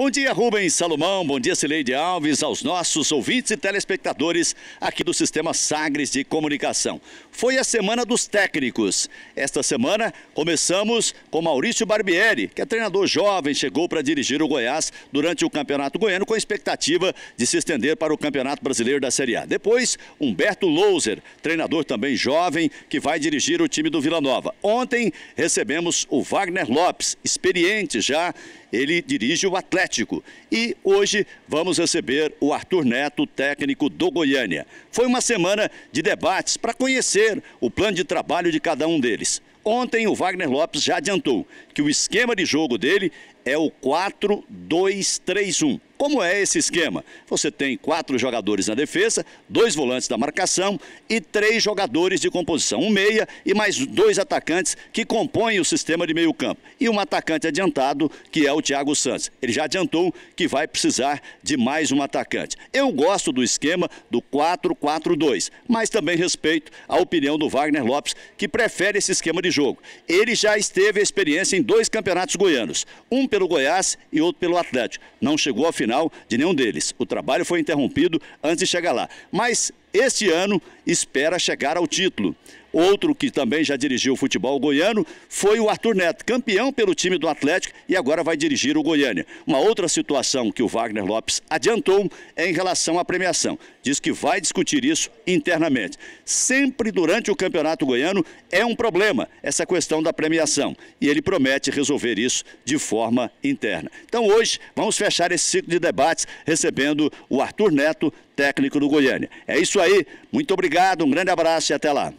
Bom dia, Rubens Salomão. Bom dia, Cileide Alves, aos nossos ouvintes e telespectadores aqui do Sistema Sagres de Comunicação. Foi a semana dos técnicos. Esta semana começamos com Maurício Barbieri, que é treinador jovem, chegou para dirigir o Goiás durante o Campeonato Goiano com a expectativa de se estender para o Campeonato Brasileiro da Série A. Depois, Humberto Louser, treinador também jovem, que vai dirigir o time do Vila Nova. Ontem recebemos o Wagner Lopes, experiente já, ele dirige o Atlético Atlético. E hoje vamos receber o Arthur Neto, técnico do Goiânia. Foi uma semana de debates para conhecer o plano de trabalho de cada um deles. Ontem o Wagner Lopes já adiantou que o esquema de jogo dele é o 4-2-3-1. Como é esse esquema? Você tem quatro jogadores na defesa, dois volantes da marcação e três jogadores de composição, um meia e mais dois atacantes que compõem o sistema de meio campo e um atacante adiantado que é o Thiago Santos. Ele já adiantou que vai precisar de mais um atacante. Eu gosto do esquema do 4-4-2, mas também respeito a opinião do Wagner Lopes que prefere esse esquema de de jogo. Ele já esteve a experiência em dois campeonatos goianos, um pelo Goiás e outro pelo Atlético. Não chegou à final de nenhum deles. O trabalho foi interrompido antes de chegar lá. Mas este ano espera chegar ao título. Outro que também já dirigiu o futebol goiano foi o Arthur Neto, campeão pelo time do Atlético e agora vai dirigir o Goiânia. Uma outra situação que o Wagner Lopes adiantou é em relação à premiação. Diz que vai discutir isso internamente. Sempre durante o Campeonato Goiano é um problema essa questão da premiação e ele promete resolver isso de forma interna. Então hoje vamos fechar esse ciclo de debates recebendo o Arthur Neto, técnico do Goiânia. É isso aí, muito obrigado, um grande abraço e até lá.